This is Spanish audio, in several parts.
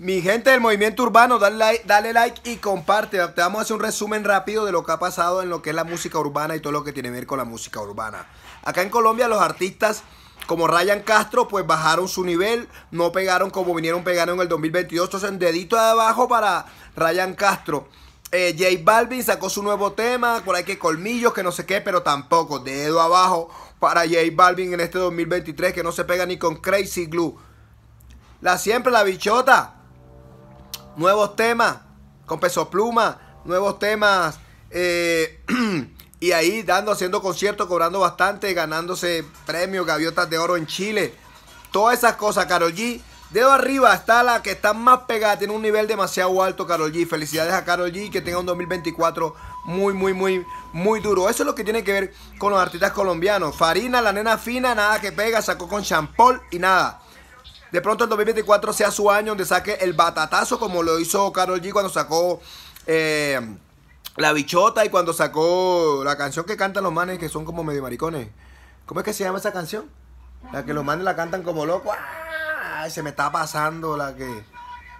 Mi gente del movimiento urbano, dale like, y comparte. Te vamos a hacer un resumen rápido de lo que ha pasado en lo que es la música urbana y todo lo que tiene que ver con la música urbana. Acá en Colombia los artistas como Ryan Castro, pues bajaron su nivel, no pegaron como vinieron pegando en el 2022. Entonces, dedito abajo para Ryan Castro. Eh, J Balvin sacó su nuevo tema, por ahí que colmillos, que no sé qué, pero tampoco. Dedo abajo para J Balvin en este 2023, que no se pega ni con Crazy Glue. La siempre, la bichota nuevos temas con peso pluma, nuevos temas. Eh, y ahí dando, haciendo conciertos, cobrando bastante, ganándose premios, gaviotas de oro en Chile. Todas esas cosas, Carol G. Dedo arriba está la que está más pegada, tiene un nivel demasiado alto, Carol G. Felicidades a Carol G. Que tenga un 2024 muy, muy, muy, muy duro. Eso es lo que tiene que ver con los artistas colombianos. Farina, la nena fina, nada que pega, sacó con Champol y nada de pronto el 2024 sea su año donde saque el batatazo como lo hizo Carol G cuando sacó... Eh, la bichota y cuando sacó la canción que cantan los manes que son como medio maricones. ¿Cómo es que se llama esa canción? La que los manes la cantan como loco. ¡Ay, ¡Ah! se me está pasando la que.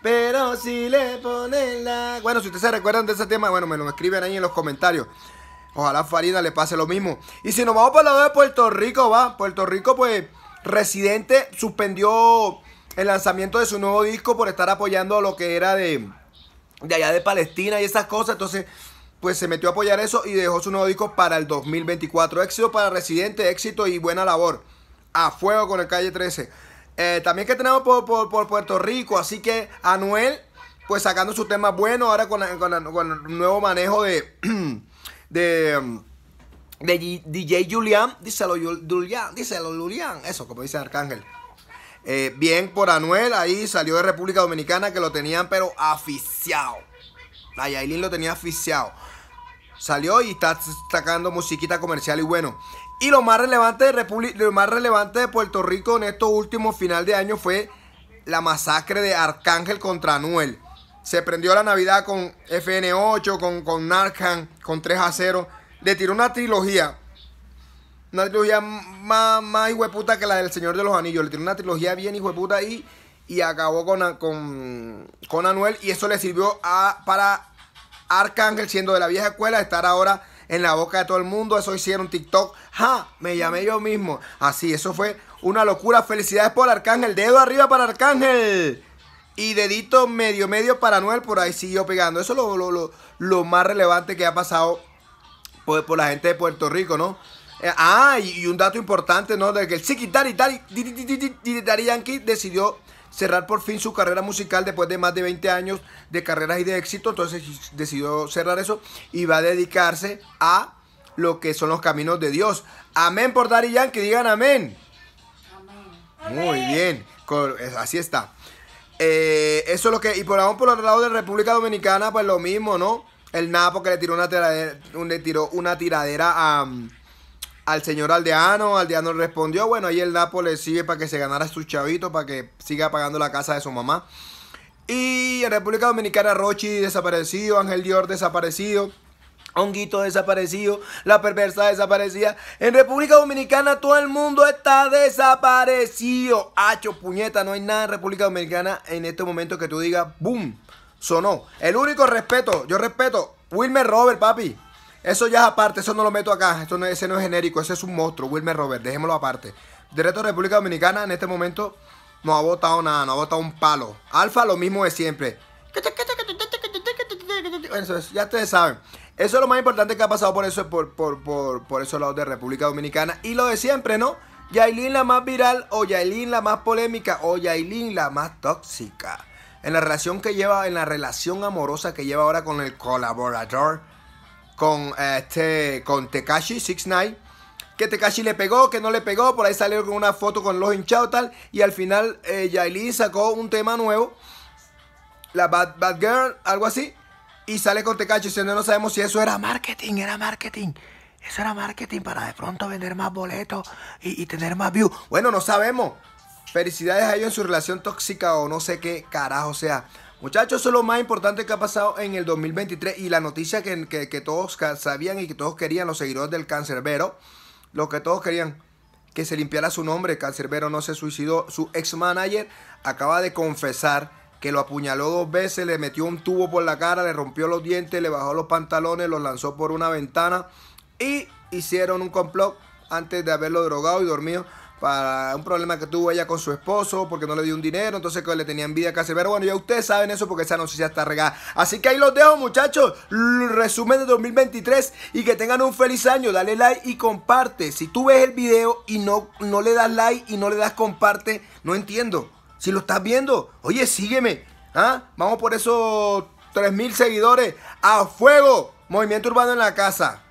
Pero si le ponen la. Bueno, si ustedes se recuerdan de ese tema, bueno, me lo escriben ahí en los comentarios. Ojalá Farina le pase lo mismo. Y si nos vamos para la lado de Puerto Rico, va. Puerto Rico, pues. Residente suspendió el lanzamiento de su nuevo disco por estar apoyando lo que era de, allá de Palestina y esas cosas. Entonces, pues se metió a apoyar eso y dejó su nuevo disco para el 2024. Éxito para Residente, éxito y buena labor. A fuego con el Calle 13. Eh, también que tenemos por, Puerto Rico, así que Anuel, pues sacando su tema bueno ahora con, con, el nuevo manejo de... de um, de DJ Julián, díselo Julián, díselo Julián, eso como dice Arcángel. Eh, bien por Anuel, ahí salió de República Dominicana que lo tenían pero aficiado. La lo tenía aficiado. Salió y está sacando musiquita comercial y bueno. Y lo más relevante de República, lo más relevante de Puerto Rico en estos últimos final de año fue la masacre de Arcángel contra Anuel. Se prendió la Navidad con FN8, con, con Narcan, con 3 a 0 le tiró una trilogía. Una trilogía más, más hijueputa que la del Señor de los Anillos. Le tiró una trilogía bien hijueputa ahí. y acabó con, con, Anuel. Y eso le sirvió a, para Arcángel, siendo de la vieja escuela, estar ahora en la boca de todo el mundo. Eso hicieron TikTok. ¡Ja! Me llamé yo mismo. Así, eso fue una locura. Felicidades por Arcángel. Dedo arriba para Arcángel. Y dedito medio, medio para Anuel. Por ahí siguió pegando. Eso es lo, lo, lo más relevante que ha pasado por, la gente de Puerto Rico, ¿no? Eh, ah, y, un dato importante, ¿no? De que el Siki y Dari Yankee decidió cerrar por fin su carrera musical después de más de 20 años de carreras y de éxito. Entonces decidió cerrar eso y va a dedicarse a lo que son los caminos de Dios. Amén por Dari Yankee, digan amén. amén. Muy bien, así está. Eh, eso es lo que. Y por aún por el lado de República Dominicana, pues lo mismo, ¿no? El Napo que le tiró una tiradera, tiró una tiradera al señor aldeano. Aldeano respondió. Bueno, ahí el Napo le sigue para que se ganara su chavito, para que siga pagando la casa de su mamá. Y en República Dominicana, Rochi desaparecido, Ángel Dior desaparecido. Honguito desaparecido, la perversa desaparecida. En República Dominicana todo el mundo está desaparecido. Hacho, puñeta, no hay nada en República Dominicana en este momento que tú digas, ¡boom! sonó. El único respeto, yo respeto, Wilmer Robert, papi. Eso ya es aparte, eso no lo meto acá. no, ese no es genérico, ese es un monstruo, Wilmer Robert, dejémoslo aparte. Directo de República Dominicana en este momento no ha votado nada, no ha votado un palo. Alfa lo mismo de siempre. Eso ya ustedes saben. Eso es lo más importante que ha pasado por eso, por, por, por, por esos lados de República Dominicana. Y lo de siempre, ¿no? Yailin la más viral o Yailin la más polémica o Yailin la más tóxica en la relación que lleva, en la relación amorosa que lleva ahora con el colaborador, con este, con Tekashi 69. Que Tekashi le pegó, que no le pegó, por ahí salió con una foto con los hinchados tal. Y al final eh, Yailin sacó un tema nuevo, la Bad, Bad Girl, algo así. Y sale con Tekashi si no sabemos si eso era marketing, era marketing. Eso era marketing para de pronto vender más boletos y, y tener más views. Bueno, no sabemos. Felicidades a ellos en su relación tóxica o no sé qué carajo sea. Muchachos, eso es lo más importante que ha pasado en el 2023 y la noticia que, todos sabían y que todos querían, los seguidores del cancerbero, lo que todos querían, que se limpiara su nombre, cancerbero no se suicidó, su ex manager acaba de confesar que lo apuñaló dos veces, le metió un tubo por la cara, le rompió los dientes, le bajó los pantalones, los lanzó por una ventana y hicieron un complot antes de haberlo drogado y dormido para un problema que tuvo ella con su esposo porque no le dio un dinero, entonces que le tenía envidia casi. Pero bueno, ya ustedes saben eso porque esa noticia está regada. Así que ahí los dejo, muchachos. Resumen de 2023 y que tengan un feliz año. Dale like y comparte. Si tú ves el video y no, no le das like y no le das comparte, no entiendo. Si lo estás viendo, oye, sígueme. ¿Ah? Vamos por esos 3000 seguidores. ¡A fuego! Movimiento Urbano en la casa.